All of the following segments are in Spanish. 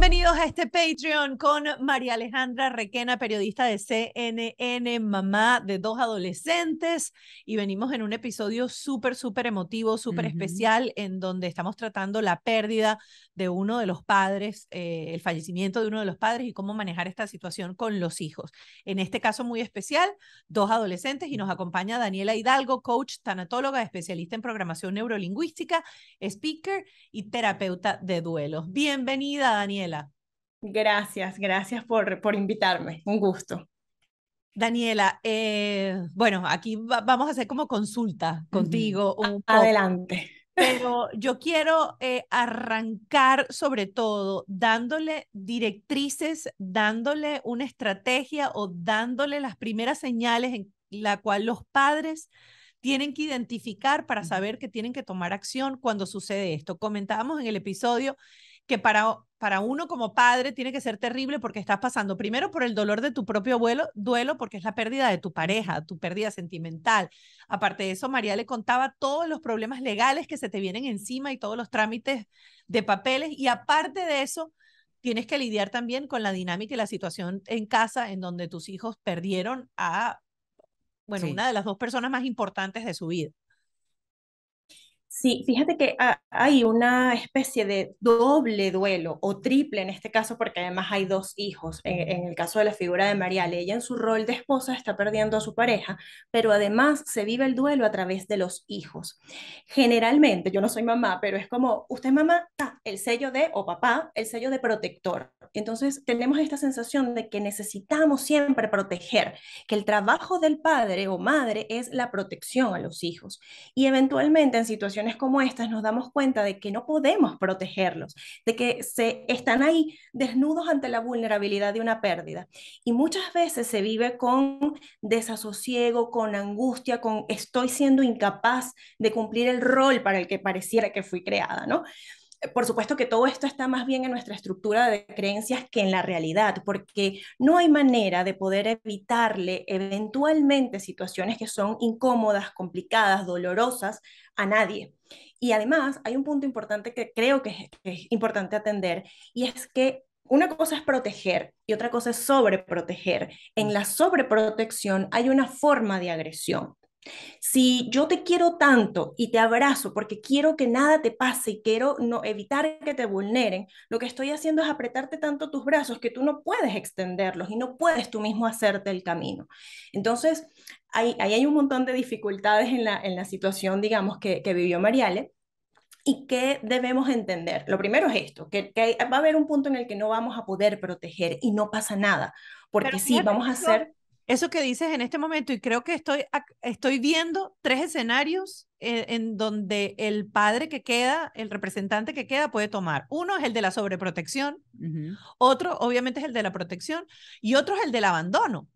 Bienvenidos a este Patreon con María Alejandra Requena, periodista de CNN, mamá de dos adolescentes. Y venimos en un episodio súper, súper emotivo, súper especial, en donde estamos tratando la pérdida de uno de los padres, eh, el fallecimiento de uno de los padres y cómo manejar esta situación con los hijos. En este caso muy especial, dos adolescentes y nos acompaña Daniela Hidalgo, coach, tanatóloga, especialista en programación neurolingüística, speaker y terapeuta de duelos. Bienvenida, Daniela. Gracias, gracias por, por invitarme. Un gusto. Daniela, eh, bueno, aquí vamos a hacer como consulta contigo. Adelante. Pero yo quiero eh, arrancar sobre todo dándole directrices, dándole una estrategia o dándole las primeras señales en la cual los padres tienen que identificar para saber que tienen que tomar acción cuando sucede esto. Comentábamos en el episodio que para para uno como padre tiene que ser terrible porque estás pasando primero por el dolor de tu propio abuelo, duelo porque es la pérdida de tu pareja, tu pérdida sentimental. Aparte de eso, María le contaba todos los problemas legales que se te vienen encima y todos los trámites de papeles. Y aparte de eso, tienes que lidiar también con la dinámica y la situación en casa en donde tus hijos perdieron a, bueno, una de las dos personas más importantes de su vida. Sí, fíjate que hay una especie de doble duelo o triple en este caso, porque además hay dos hijos. Eh, en, el caso de la figura de María ella en su rol de esposa está perdiendo a su pareja, pero además se vive el duelo a través de los hijos. Generalmente, yo no soy mamá, pero es como, usted mamá, está el sello de, o papá, el sello de protector. Entonces tenemos esta sensación de que necesitamos siempre proteger, que el trabajo del padre o madre es la protección a los hijos. Y eventualmente en situaciones como estas nos damos cuenta de que no podemos protegerlos, de que se están ahí desnudos ante la vulnerabilidad de una pérdida. Y muchas veces se vive con desasosiego, con angustia, con estoy siendo incapaz de cumplir el rol para el que pareciera que fui creada, ¿no? por supuesto que todo esto está más bien en nuestra estructura de creencias que en la realidad, porque no hay manera de poder evitarle eventualmente situaciones que son incómodas, complicadas, dolorosas a nadie. Y además hay un punto importante que creo que es, importante atender y es que una cosa es proteger y otra cosa es sobreproteger. En la sobreprotección hay una forma de agresión. Si yo te quiero tanto y te abrazo porque quiero que nada te pase y quiero no evitar que te vulneren, lo que estoy haciendo es apretarte tanto tus brazos que tú no puedes extenderlos y no puedes tú mismo hacerte el camino. Entonces, ahí, hay un montón de dificultades en la, situación, digamos, que, vivió Mariale. ¿Y que debemos entender? Lo primero es esto, que, va a haber un punto en el que no vamos a poder proteger y no pasa nada, porque sí, vamos a hacer eso que dices en este momento, y creo que estoy, estoy viendo tres escenarios en, donde el padre que queda, el representante que queda puede tomar. Uno es el de la sobreprotección, otro obviamente es el de la protección y otro es el del abandono.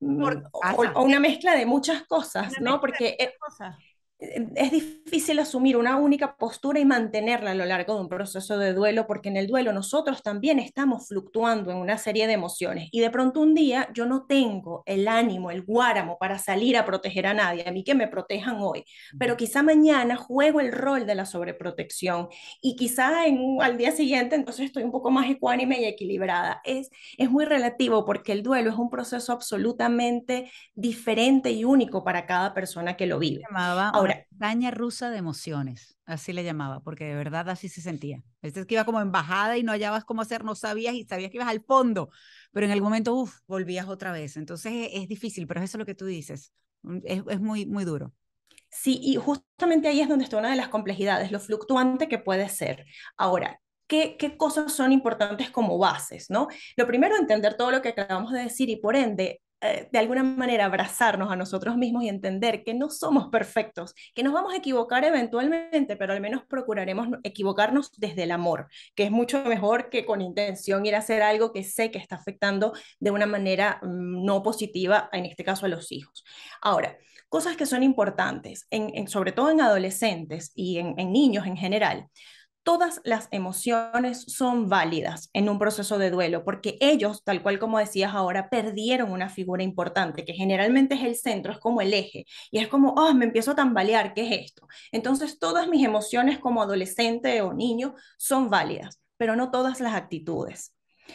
Mm, ah, o, una mezcla de muchas cosas, ¿no? Porque... Em, es difícil asumir una única postura y mantenerla a lo largo de un proceso de duelo, porque en el duelo nosotros también estamos fluctuando en una serie de emociones y de pronto un día yo no tengo el ánimo, el guáramo para salir a proteger a nadie, a mí que me protejan hoy, pero quizá mañana juego el rol de la sobreprotección y quizá en, al día siguiente entonces estoy un poco más ecuánime y equilibrada. Es, es muy relativo porque el duelo es un proceso absolutamente diferente y único para cada persona que lo vive. Ahora, Daña rusa de emociones, así le llamaba, porque de verdad así se sentía. Este es que iba como embajada y no hallabas cómo hacer, no sabías y sabías que ibas al fondo, pero en el momento, uff, volvías otra vez. Entonces e, es, difícil, pero eso es lo que tú dices. Mm, es, muy, muy duro. Sí, y justamente ahí es donde está una de las complejidades, lo fluctuante que puede ser. Ahora, ¿Qué, qué, cosas son importantes como bases, ¿no? Lo primero, entender todo lo que acabamos de decir y por ende, eh, de alguna manera abrazarnos a nosotros mismos y entender que no somos perfectos, que nos vamos a equivocar eventualmente, pero al menos procuraremos equivocarnos desde el amor, que es mucho mejor que con intención ir a hacer algo que sé que está afectando de una manera mm, no positiva, en este caso a los hijos. Ahora, cosas que son importantes, sobre todo en adolescentes y en niños en general, todas las emociones son válidas en un proceso de duelo, porque ellos, tal cual como decías ahora, perdieron una figura importante, que generalmente es el centro, es como el eje, y es como, oh, me empiezo a tambalear, ¿qué es esto? Entonces, todas mis emociones como adolescente o niño son válidas, pero no todas las actitudes.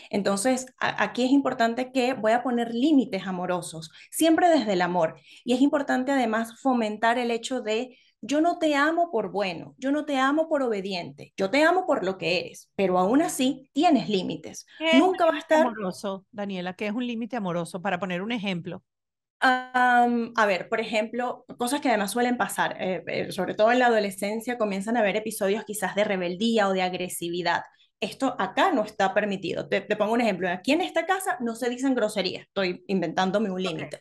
Entonces, aquí es importante que voy a poner límites amorosos, siempre desde el amor. Y es importante además fomentar el hecho de yo no te amo por bueno, yo no te amo por obediente, yo te amo por lo que eres, pero aún así tienes límites. Nunca va a estar amoroso, Daniela, ¿qué es un límite amoroso? Para poner un ejemplo. a ver, por ejemplo, cosas que además suelen pasar, eh, eh, sobre todo en la adolescencia, comienzan a haber episodios quizás de rebeldía o de agresividad. Esto acá no está permitido. Te, pongo un ejemplo. Aquí en esta casa no se dicen groserías. Estoy inventándome un límite.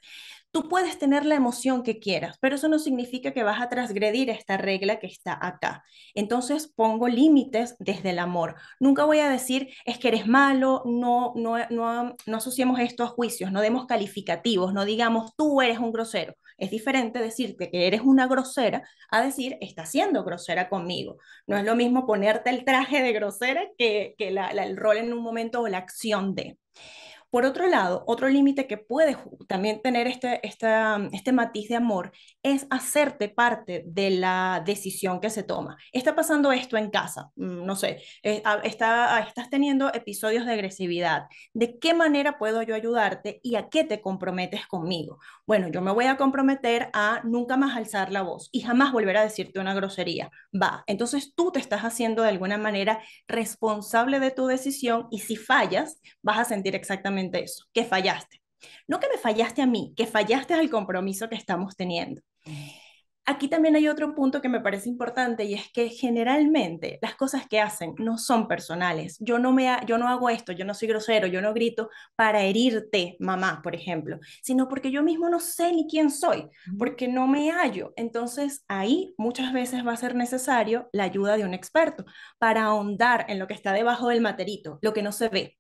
Tú puedes tener la emoción que quieras, pero eso no significa que vas a transgredir esta regla que está acá. Entonces pongo límites desde el amor. Nunca voy a decir es que eres malo, no, no, no, no asociemos esto a juicios, no demos calificativos, no digamos tú eres un grosero. Es diferente decirte que eres una grosera a decir está siendo grosera conmigo. No es lo mismo ponerte el traje de grosera que, que el rol en un momento o la acción de. Por otro lado, otro límite que puede también tener este, esta, mm, este matiz de amor es hacerte parte de la decisión que se toma. Está pasando esto en casa, mm, no sé, eh, está, estás teniendo episodios de agresividad. ¿De qué manera puedo yo ayudarte y a qué te comprometes conmigo? Bueno, yo me voy a comprometer a nunca más alzar la voz y jamás volver a decirte una grosería. Va, entonces tú te estás haciendo de alguna manera responsable de tu decisión y si fallas, vas a sentir exactamente eso, que fallaste. No que me fallaste a mí, que fallaste al compromiso que estamos teniendo. Aquí también hay otro punto que me parece importante y es que generalmente las cosas que hacen no son personales. Yo no, me yo no hago esto, yo no soy grosero, yo no grito para herirte, mamá, por ejemplo, sino porque yo mismo no sé ni quién soy, porque no me hallo. Entonces ahí muchas veces va a ser necesario la ayuda de un experto para ahondar en lo que está debajo del materito, lo que no se ve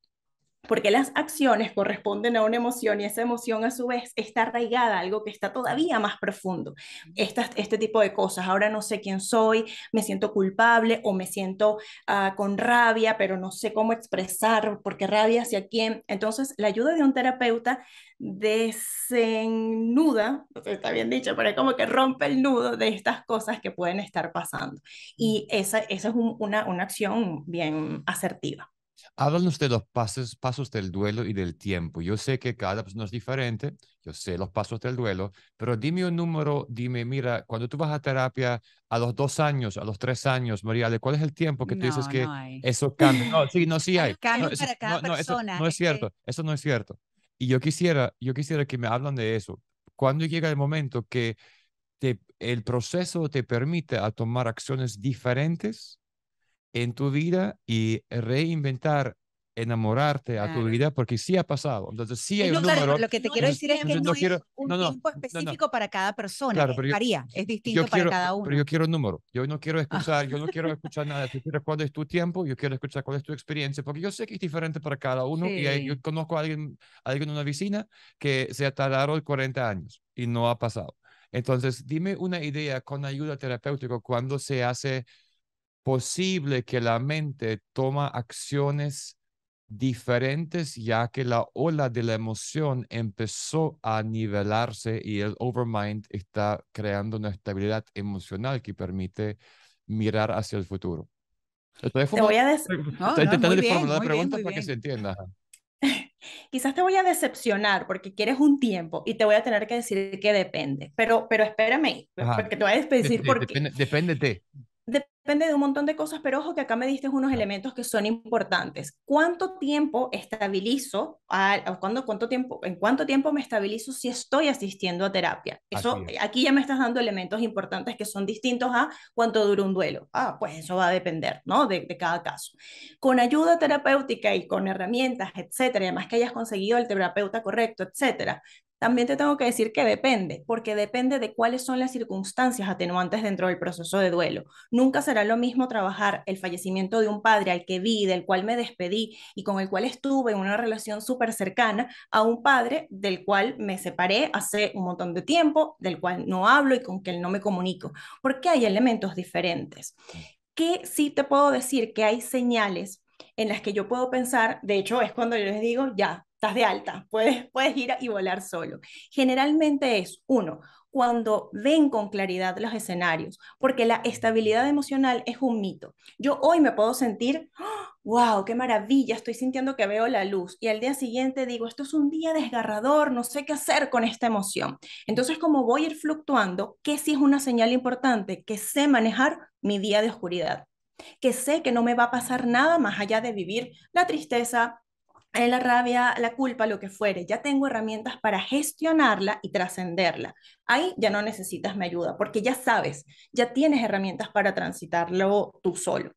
porque las acciones corresponden a una emoción y esa emoción a su vez está arraigada a algo que está todavía más profundo. este tipo de cosas, ahora no sé quién soy, me siento culpable o me siento ah, con rabia, pero no sé cómo expresar, porque rabia hacia quién. Entonces, la ayuda de un terapeuta desenuda, está bien dicho, pero es como que rompe el nudo de estas cosas que pueden estar pasando. Y esa, es una, una acción bien asertiva. Háblanos de los pasos, pasos del duelo y del tiempo. Yo sé que cada persona es diferente, yo sé los pasos del duelo, pero dime un número, dime, mira, cuando tú vas a terapia a los dos años, a los tres años, María, ¿cuál es el tiempo que tú dices que eso cambia? No, sí, no, sí hay. Cambia no, para cada persona. Eso no es este cierto, eso no es cierto. Y yo quisiera, yo quisiera que me hablan de eso. ¿Cuándo llega el momento que te, el proceso te permite a tomar acciones diferentes? en tu vida y reinventar enamorarte a tu vida porque sí ha pasado. Entonces sí hay un número. Lo que te quiero decir es que no, un tiempo específico para cada persona. pero es distinto para quiero, cada uno. Pero yo quiero un número. Yo no quiero ah. escuchar, yo no quiero escuchar nada. Yo quiero cuál es tu tiempo, yo quiero escuchar cuál es tu experiencia, porque yo sé que es diferente para cada uno. Y yo conozco a alguien, alguien en una vecina que se ha tardado 40 años y no ha pasado. Entonces, dime una idea con ayuda terapéutica cuando se hace posible que la mente toma acciones diferentes ya que la ola de la emoción empezó a nivelarse y el overmind está creando una estabilidad emocional que permite mirar hacia el futuro. te voy a la pregunta para que se entienda. Quizás te voy a decepcionar porque quieres un tiempo y te voy a tener que decir que depende, pero, pero espérame, porque te voy a decir por qué. de depende de un montón de cosas, pero ojo que acá me diste unos elementos que son importantes. ¿Cuánto tiempo estabilizo, a, cuando, cuánto tiempo, en cuánto tiempo me estabilizo si estoy asistiendo a terapia? Eso, aquí ya me estás dando elementos importantes que son distintos a cuánto dura un duelo. Ah, pues eso va a depender, ¿no? De, cada caso. Con ayuda terapéutica y con herramientas, etcétera, además que hayas conseguido el terapeuta correcto, etcétera, también te tengo que decir que depende, porque depende de cuáles son las circunstancias atenuantes dentro del proceso de duelo. Nunca será lo mismo trabajar el fallecimiento de un padre al que vi, del cual me despedí y con el cual estuve en una relación súper cercana, a un padre del cual me separé hace un montón de tiempo, del cual no hablo y con quien no me comunico, porque hay elementos diferentes. Que sí te puedo decir que hay señales en las que yo puedo pensar, de hecho es cuando yo les digo, ya, estás de alta, puedes, puedes ir y volar solo. Generalmente es, uno, cuando ven con claridad los escenarios, porque la estabilidad emocional es un mito. Yo hoy me puedo sentir, wow, qué maravilla, estoy sintiendo que veo la luz, y al día siguiente digo, esto es un día desgarrador, no sé qué hacer con esta emoción. Entonces, como voy a ir fluctuando, que sí es una señal importante, que sé manejar mi día de oscuridad que sé que no me va a pasar nada más allá de vivir la tristeza, la rabia, la culpa, lo que fuere, ya tengo herramientas para gestionarla y trascenderla. Ahí ya no necesitas mi ayuda porque ya sabes, ya tienes herramientas para transitarlo tú solo.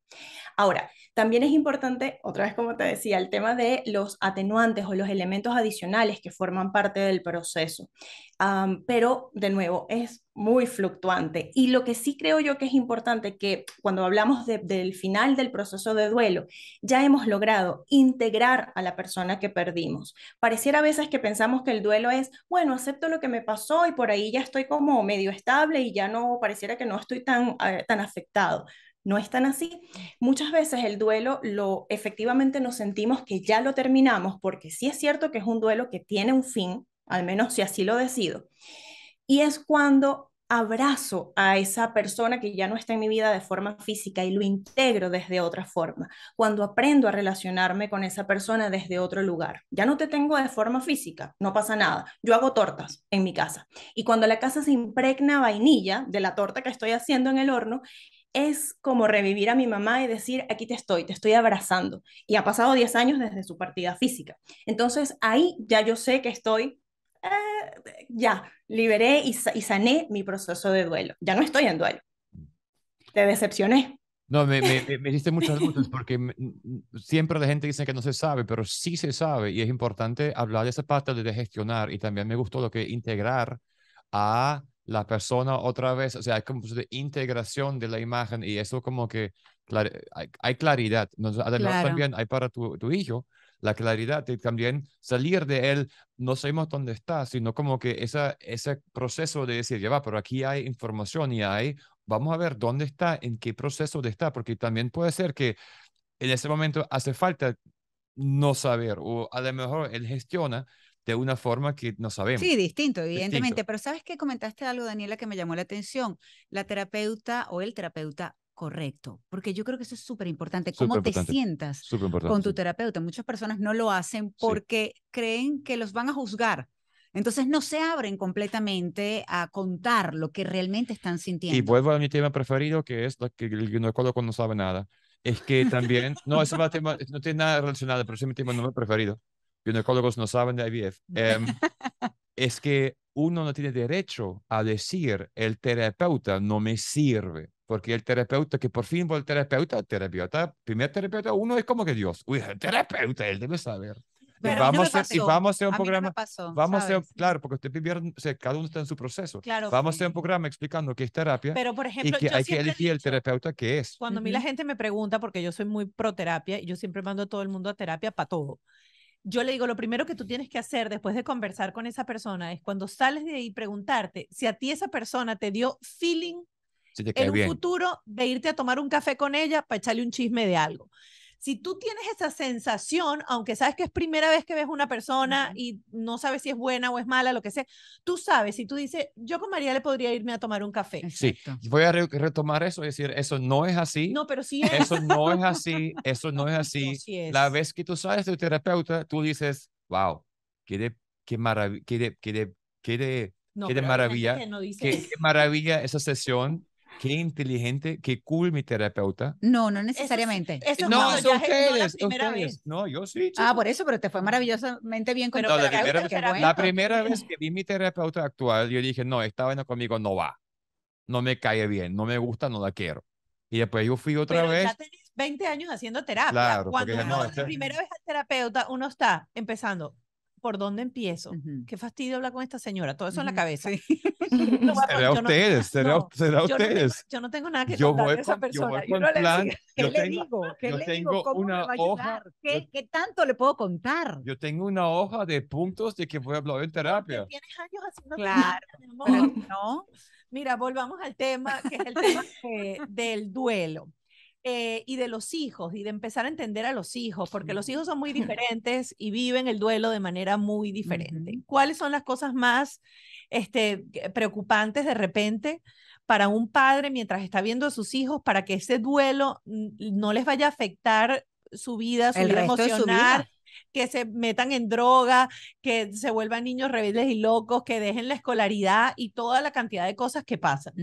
Ahora, también es importante, otra vez como te decía, el tema de los atenuantes o los elementos adicionales que forman parte del proceso. pero, de nuevo, es muy fluctuante. Y lo que sí creo yo que es importante, que cuando hablamos del final del proceso de duelo, ya hemos logrado integrar a la persona que perdimos. Pareciera a veces que pensamos que el duelo es, bueno, acepto lo que me pasó y por ahí ya estoy como medio estable y ya no, pareciera que no estoy tan, eh, tan afectado. No es tan así. Muchas veces el duelo lo efectivamente nos sentimos que ya lo terminamos, porque sí es cierto que es un duelo que tiene un fin, al menos si así lo decido. Y es cuando abrazo a esa persona que ya no está en mi vida de forma física y lo integro desde otra forma, cuando aprendo a relacionarme con esa persona desde otro lugar. Ya no te tengo de forma física, no pasa nada. Yo hago tortas en mi casa y cuando la casa se impregna vainilla de la torta que estoy haciendo en el horno, es como revivir a mi mamá y decir, aquí te estoy, te estoy abrazando. Y ha pasado 10 años desde su partida física. Entonces ahí ya yo sé que estoy, eh, ya, liberé y, sané mi proceso de duelo. Ya no estoy en duelo. Te decepcioné. No, me, hiciste muchas dudas, porque mm, siempre la gente dice que no se sabe, pero sí se sabe y es importante hablar de esa parte de gestionar y también me gustó lo que integrar a la persona otra vez, o sea, hay como de integración de la imagen y eso como que hay, claridad. además también hay para tu, hijo la claridad de también salir de él, no sabemos dónde está, sino como que esa, ese proceso de decir, ya va, pero aquí hay información y hay, vamos a ver dónde está, en qué proceso de está, porque también puede ser que en ese momento hace falta no saber o a lo mejor él gestiona de una forma que no sabemos. Sí, distinto, evidentemente. Pero sabes qué comentaste algo, Daniela, que me llamó la atención. La terapeuta o el terapeuta correcto, porque yo creo que eso es súper importante, cómo te sientas con tu terapeuta. Muchas personas no lo hacen porque creen que los van a juzgar. Entonces no se abren completamente a contar lo que realmente están sintiendo. Y vuelvo a mi tema preferido, que es que el ginecólogo no sabe nada. Es que también, no, ese tema, no tiene nada relacionado, pero ese es mi tema no preferido ginecólogos no saben de IVF, em, es que uno no tiene derecho a decir el terapeuta no me sirve, porque el terapeuta que por fin fue terapeuta, terapeuta, primer terapeuta, uno es como que Dios, uy, el terapeuta, él debe saber. vamos a, y vamos a hacer un programa. vamos a hacer, claro, porque usted cada uno está en su proceso. vamos a hacer un eh, programa explicando qué es terapia Pero, por y que hay que elegir el terapeuta que es. Cuando a mí la gente me pregunta, porque yo soy muy pro terapia, y yo siempre mando a todo el mundo a terapia para todo yo le digo, lo primero que tú tienes que hacer después de conversar con esa persona es cuando sales de ahí preguntarte si a ti esa persona te dio feeling en un futuro de irte a tomar un café con ella para echarle un chisme de algo si tú tienes esa sensación, aunque sabes que es primera vez que ves una persona y no sabes si es buena o es mala, lo que sea, tú sabes, si tú dices, yo con María le podría irme a tomar un café. Sí, voy a retomar eso, es decir, eso no es así. No, pero sí es. Eso no es así, eso no, es así. La vez que tú sabes tu terapeuta, tú dices, wow, qué qué maravilla, qué qué maravilla, qué maravilla esa sesión Qué inteligente, qué cool mi terapeuta. No, no necesariamente. Eso, no, son ustedes, No, yo sí. Ah, por eso, pero te fue maravillosamente bien con la, primera vez, que vi mi terapeuta actual, yo dije, no, esta bueno conmigo no va. No me cae bien, no me gusta, no la quiero. Y después yo fui otra pero vez. Ya tenés 20 años haciendo terapia. Claro, Cuando la primera vez al terapeuta, uno está empezando por dónde empiezo. Qué fastidio hablar con esta señora, todo eso en la cabeza. será ustedes, será, ustedes. yo no tengo nada que yo a esa persona. Yo, le, ¿Qué yo le tengo, digo? ¿Qué yo tengo una hoja. ¿Qué, ¿Qué, tanto le puedo contar? Yo tengo una hoja de puntos de que voy a en terapia. Tienes años haciendo Claro, terapia, no. Mira, volvamos al tema, que es el tema del duelo. Eh, y de los hijos y de empezar a entender a los hijos, porque los hijos son muy diferentes y viven el duelo de manera muy diferente. ¿Cuáles son las cosas más este, preocupantes de repente? para un padre mientras está viendo a sus hijos para que ese duelo no les vaya a afectar su vida, su vida emocional, que se metan en droga, que se vuelvan niños rebeldes y locos, que dejen la escolaridad y toda la cantidad de cosas que pasan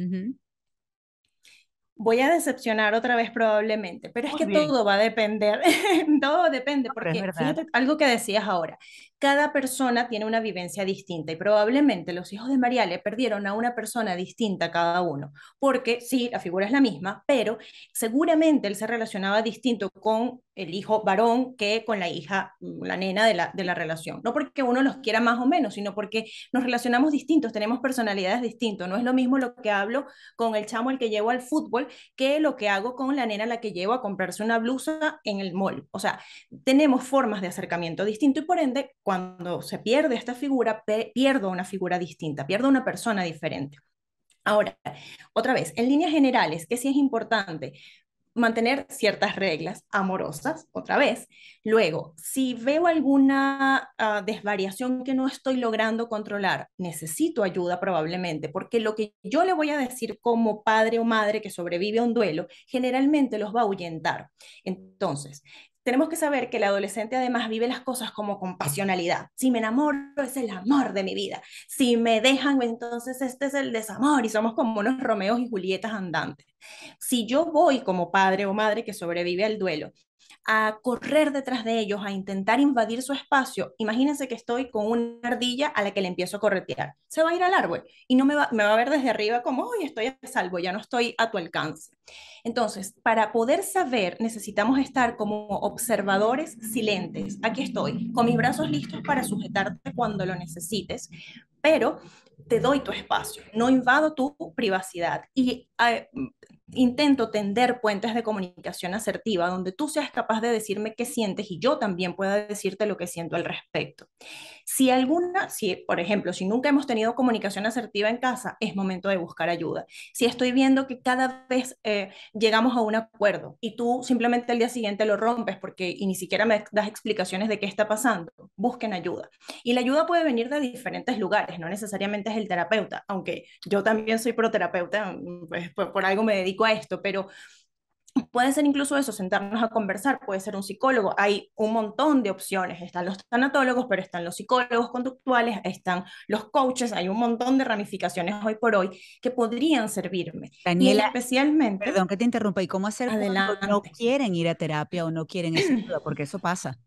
voy a decepcionar otra vez probablemente, pero es que todo va a depender, todo depende, porque fíjate, algo que decías ahora, cada persona tiene una vivencia distinta y probablemente los hijos de María le perdieron a una persona distinta cada uno, porque sí, la figura es la misma, pero seguramente él se relacionaba distinto con el hijo varón que con la hija, mm, la nena de la, de la relación. No porque uno los quiera más o menos, sino porque nos relacionamos distintos, tenemos personalidades distintas. No es lo mismo lo que hablo con el chamo el que llevo al fútbol que lo que hago con la nena a la que llevo a comprarse una blusa en el mall. O sea, tenemos formas de acercamiento distinto y por ende, cuando se pierde esta figura, pierdo una figura distinta, pierdo una persona diferente. Ahora, otra vez, en líneas generales, que sí es importante mantener ciertas reglas amorosas, otra vez. Luego, si veo alguna ah, desvariación que no estoy logrando controlar, necesito ayuda probablemente, porque lo que yo le voy a decir como padre o madre que sobrevive a un duelo, generalmente los va a ahuyentar. Entonces, tenemos que saber que el adolescente además vive las cosas como con pasionalidad. Si me enamoro, es el amor de mi vida. Si me dejan, entonces este es el desamor y somos como unos Romeos y Julietas andantes. Si yo voy como padre o madre que sobrevive al duelo a correr detrás de ellos, a intentar invadir su espacio, imagínense que estoy con una ardilla a la que le empiezo a corretear. Se va a ir al árbol y no me va, a ver desde arriba como, hoy estoy a salvo, ya no estoy a tu alcance. Entonces, para poder saber, necesitamos estar como observadores silentes. Aquí estoy, con mis brazos listos para sujetarte cuando lo necesites, pero te doy tu espacio, no invado tu privacidad y ah, intento tender puentes de comunicación asertiva donde tú seas capaz de decirme qué sientes y yo también pueda decirte lo que siento al respecto. Si alguna, si por ejemplo, si nunca hemos tenido comunicación asertiva en casa, es momento de buscar ayuda. Si estoy viendo que cada vez eh, llegamos a un acuerdo y tú simplemente el día siguiente lo rompes porque y ni siquiera me das explicaciones de qué está pasando, busquen ayuda. Y la ayuda puede venir de diferentes lugares, no necesariamente el terapeuta, aunque yo también soy proterapeuta, pues, por, algo me dedico a esto, pero puede ser incluso eso, sentarnos a conversar, puede ser un psicólogo, hay un montón de opciones, están los tanatólogos, pero están los psicólogos conductuales, están los coaches, hay un montón de ramificaciones hoy por hoy que podrían servirme. Daniela, especialmente... Perdón que te interrumpa, ¿y cómo hacer adelante. cuando no quieren ir a terapia o no quieren hacerlo? porque eso pasa?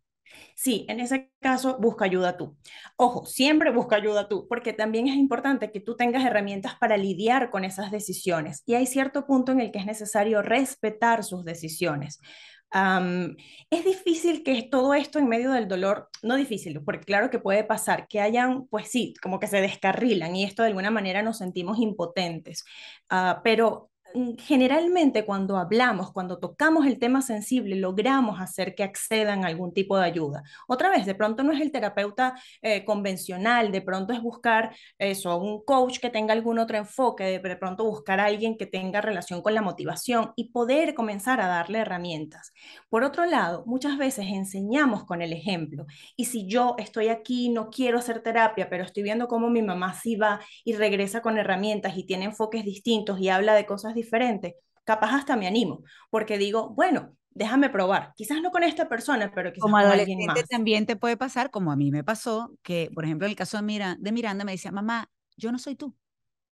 Sí, en ese caso busca ayuda tú. Ojo, siempre busca ayuda tú, porque también es importante que tú tengas herramientas para lidiar con esas decisiones. Y hay cierto punto en el que es necesario respetar sus decisiones. es difícil que todo esto en medio del dolor, no difícil, porque claro que puede pasar, que hayan, pues sí, como que se descarrilan y esto de alguna manera nos sentimos impotentes, ah, pero Mm, generalmente cuando hablamos, cuando tocamos el tema sensible, logramos hacer que accedan a algún tipo de ayuda. Otra vez, de pronto no es el terapeuta eh, convencional, de pronto es buscar eso, un coach que tenga algún otro enfoque, de, pronto buscar a alguien que tenga relación con la motivación y poder comenzar a darle herramientas. Por otro lado, muchas veces enseñamos con el ejemplo. Y si yo estoy aquí, no quiero hacer terapia, pero estoy viendo cómo mi mamá sí va y regresa con herramientas y tiene enfoques distintos y habla de cosas diferentes, diferente, capaz hasta me animo, porque digo, bueno, déjame probar, quizás no con esta persona, pero quizás como con alguien más. También te puede pasar, como a mí me pasó, que por ejemplo en el caso de, Miranda, de Miranda me decía, mamá, yo no soy tú.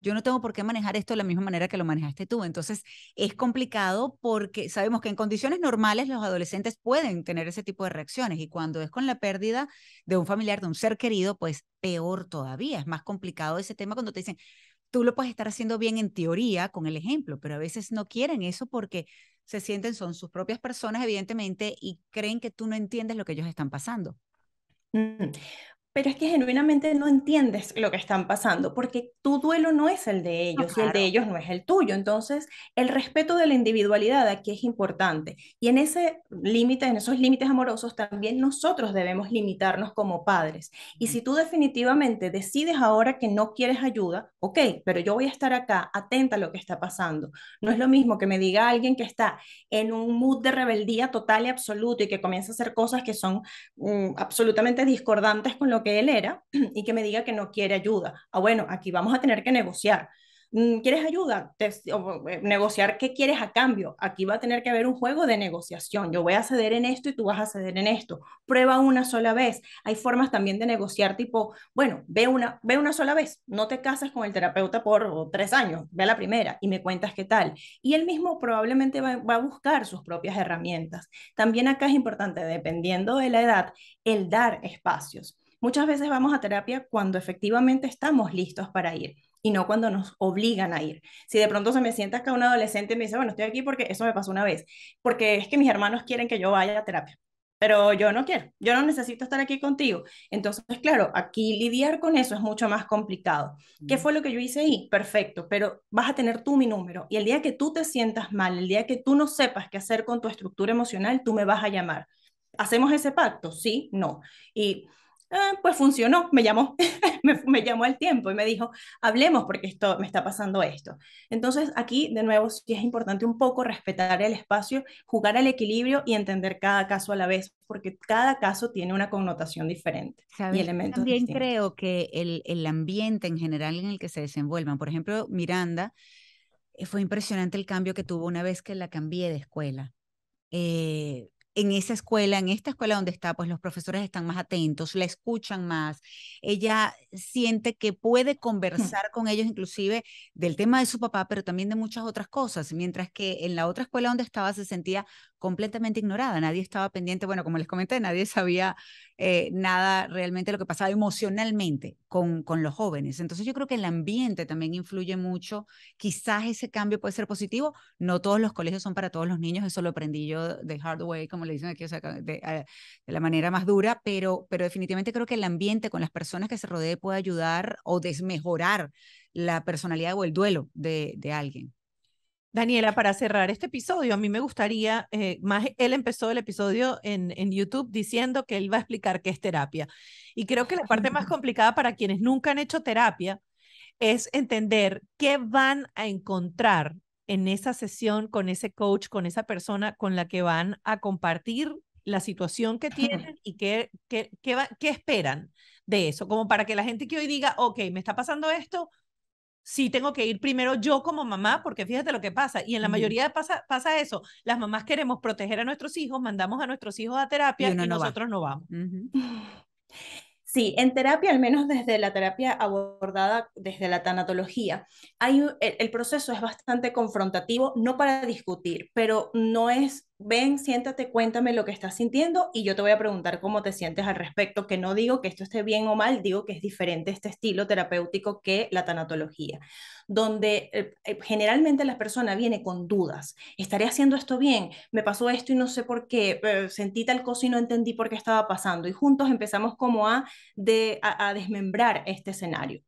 Yo no tengo por qué manejar esto de la misma manera que lo manejaste tú. Entonces, es complicado porque sabemos que en condiciones normales los adolescentes pueden tener ese tipo de reacciones y cuando es con la pérdida de un familiar, de un ser querido, pues peor todavía. Es más complicado ese tema cuando te dicen, tú lo puedes estar haciendo bien en teoría con el ejemplo, pero a veces no quieren eso porque se sienten, son sus propias personas, evidentemente, y creen que tú no entiendes lo que ellos están pasando. Mm pero es que genuinamente no entiendes lo que están pasando, porque tu duelo no es el de ellos y el de ellos no es el tuyo. Entonces, el respeto de la individualidad aquí es importante. Y en ese límite, en esos límites amorosos, también nosotros debemos limitarnos como padres. Y si tú definitivamente decides ahora que no quieres ayuda, ok, pero yo voy a estar acá atenta a lo que está pasando. No es lo mismo que me diga alguien que está en un mood de rebeldía total y absoluto y que comienza a hacer cosas que son mm, absolutamente discordantes con lo que él era y que me diga que no quiere ayuda. Ah, bueno, aquí vamos a tener que negociar. Mm, ¿Quieres ayuda? Eh, negociar qué quieres a cambio. Aquí va a tener que haber un juego de negociación. Yo voy a ceder en esto y tú vas a ceder en esto. Prueba una sola vez. Hay formas también de negociar tipo, bueno, ve una, ve una sola vez. No te casas con el terapeuta por oh, tres años. Ve la primera y me cuentas qué tal. Y él mismo probablemente va a buscar sus propias herramientas. También acá es importante, dependiendo de la edad, el dar espacios muchas veces vamos a terapia cuando efectivamente estamos listos para ir y no cuando nos obligan a ir. Si de pronto se me sienta acá un adolescente y me dice, bueno, estoy aquí porque eso me pasó una vez, porque es que mis hermanos quieren que yo vaya a terapia, pero yo no quiero, yo no necesito estar aquí contigo. Entonces, claro, aquí lidiar con eso es mucho más complicado. ¿Qué mm. fue lo que yo hice ahí? Perfecto, pero vas a tener tú mi número y el día que tú te sientas mal, el día que tú no sepas qué hacer con tu estructura emocional, tú me vas a llamar. ¿Hacemos ese pacto? Sí, no. Y Ah, pues funcionó, me llamó, me, llamó al tiempo y me dijo, hablemos porque esto me está pasando esto. Entonces aquí, de nuevo, sí es importante un poco respetar el espacio, jugar al equilibrio y entender cada caso a la vez, porque cada caso tiene una connotación diferente y elementos También creo que el, ambiente en general en el que se desenvuelvan, por ejemplo, Miranda, eh, fue impresionante el cambio que tuvo una vez que la cambié de escuela. Eh, en esa escuela, en esta escuela donde está, pues los profesores están más atentos, la escuchan más, ella siente que puede conversar con ellos inclusive del tema de su papá, pero también de muchas otras cosas, mientras que en la otra escuela donde estaba se sentía completamente ignorada, nadie estaba pendiente, bueno, como les comenté, nadie sabía eh, nada realmente lo que pasaba emocionalmente con, con los jóvenes. Entonces yo creo que el ambiente también influye mucho, quizás ese cambio puede ser positivo, no todos los colegios son para todos los niños, eso lo aprendí yo de Hardway, como le dicen aquí, eh, de, la manera más dura, pero, pero definitivamente creo que el ambiente con las personas que se rodee puede ayudar o desmejorar la personalidad o el duelo de, alguien. Daniela, para cerrar este episodio, a mí me gustaría, eh, más él empezó el episodio en, en, YouTube diciendo que él va a explicar qué es terapia. Y creo que la parte más complicada para quienes nunca han hecho terapia es entender qué van a encontrar en esa sesión con ese coach, con esa persona con la que van a compartir la situación que tienen y qué, qué, qué, va, esperan de eso, como para que la gente que hoy diga, ok, me está pasando esto, sí tengo que ir primero yo como mamá, porque fíjate lo que pasa, y en la mayoría pasa, pasa eso, las mamás queremos proteger a nuestros hijos, mandamos a nuestros hijos a terapia y, nosotros no vamos. Sí, en terapia, al menos desde la terapia abordada desde la tanatología, hay, el, el, proceso es bastante confrontativo, no para discutir, pero no es ven, siéntate, cuéntame lo que estás sintiendo y yo te voy a preguntar cómo te sientes al respecto, que no digo que esto esté bien o mal, digo que es diferente este estilo terapéutico que la tanatología, donde eh, eh, generalmente la persona viene con dudas, ¿estaré haciendo esto bien? Me pasó esto y no sé por qué, eh, sentí tal cosa y no entendí por qué estaba pasando y juntos empezamos como a, a desmembrar este escenario.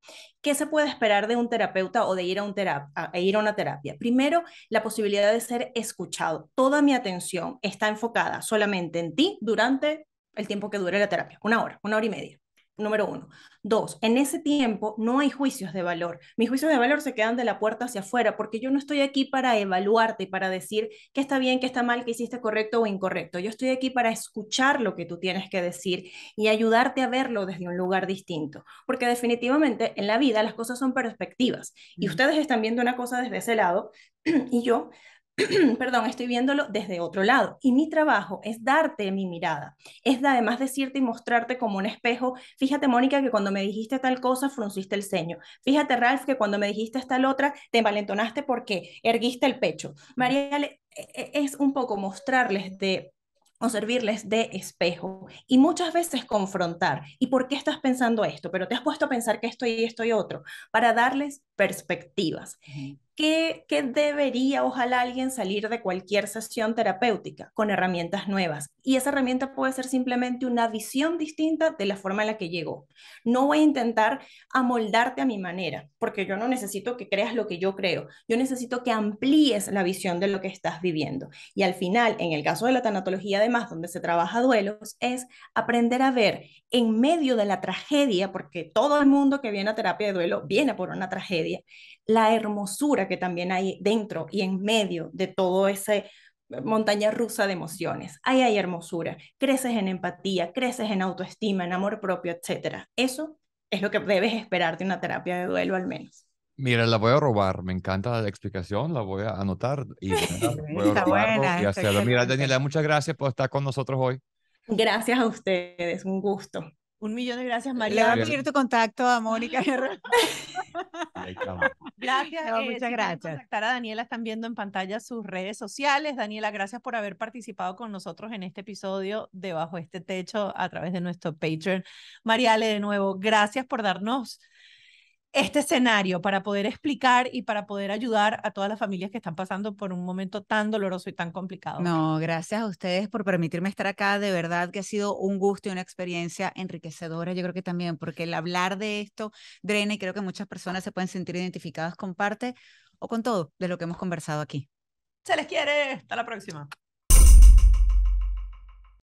¿Qué se puede esperar de un terapeuta o de ir a, un e ir a una terapia? Primero, la posibilidad de ser escuchado. Toda mi atención está enfocada solamente en ti durante el tiempo que dure la terapia, una hora, una hora y media. Número uno. Dos, en ese tiempo no hay juicios de valor. Mis juicios de valor se quedan de la puerta hacia afuera porque yo no estoy aquí para evaluarte y para decir qué está bien, qué está mal, qué hiciste correcto o incorrecto. Yo estoy aquí para escuchar lo que tú tienes que decir y ayudarte a verlo desde un lugar distinto. Porque definitivamente en la vida las cosas son perspectivas y mm. ustedes están viendo una cosa desde ese lado y yo perdón, estoy viéndolo desde otro lado. Y mi trabajo es darte mi mirada, es además decirte y mostrarte como un espejo. Fíjate, Mónica, que cuando me dijiste tal cosa, frunciste el ceño. Fíjate, Ralph, que cuando me dijiste tal otra, te envalentonaste porque erguiste el pecho. María, e, e, es un poco mostrarles de o servirles de espejo y muchas veces confrontar. ¿Y por qué estás pensando esto? Pero te has puesto a pensar que esto y esto y otro, para darles perspectivas que debería, ojalá, alguien salir de cualquier sesión terapéutica con herramientas nuevas? Y esa herramienta puede ser simplemente una visión distinta de la forma en la que llegó. No voy a intentar amoldarte a mi manera, porque yo no necesito que creas lo que yo creo. Yo necesito que amplíes la visión de lo que estás viviendo. Y al final, en el caso de la tanatología, además, donde se trabaja duelos, es aprender a ver en medio de la tragedia, porque todo el mundo que viene a terapia de duelo viene por una tragedia, la hermosura que también hay dentro y en medio de todo ese eh, montaña rusa de emociones. Ahí hay hermosura, creces en empatía, creces en autoestima, en amor propio, etc. Eso es lo que debes esperar de una terapia de duelo al menos. Mira, la voy a robar, me encanta la explicación, la voy a anotar y, Está buena, Mira, Daniela, muchas gracias por estar con nosotros hoy. Gracias a ustedes, un gusto. Un millón de gracias, eh, María. Le voy a pedir tu contacto a Mónica. gracias. Eh, muchas gracias. a Daniela, están viendo en pantalla sus redes sociales. Daniela, gracias por haber participado con nosotros en este episodio de Bajo este Techo a través de nuestro Patreon. Mariale, de nuevo, gracias por darnos este escenario para poder explicar y para poder ayudar a todas las familias que están pasando por un momento tan doloroso y tan complicado. No, gracias a ustedes por permitirme estar acá. De verdad que ha sido un gusto y una experiencia enriquecedora. Yo creo que también, porque el hablar de esto drena y creo que muchas personas se pueden sentir identificadas con parte o con todo de lo que hemos conversado aquí. Se les quiere. Hasta la próxima.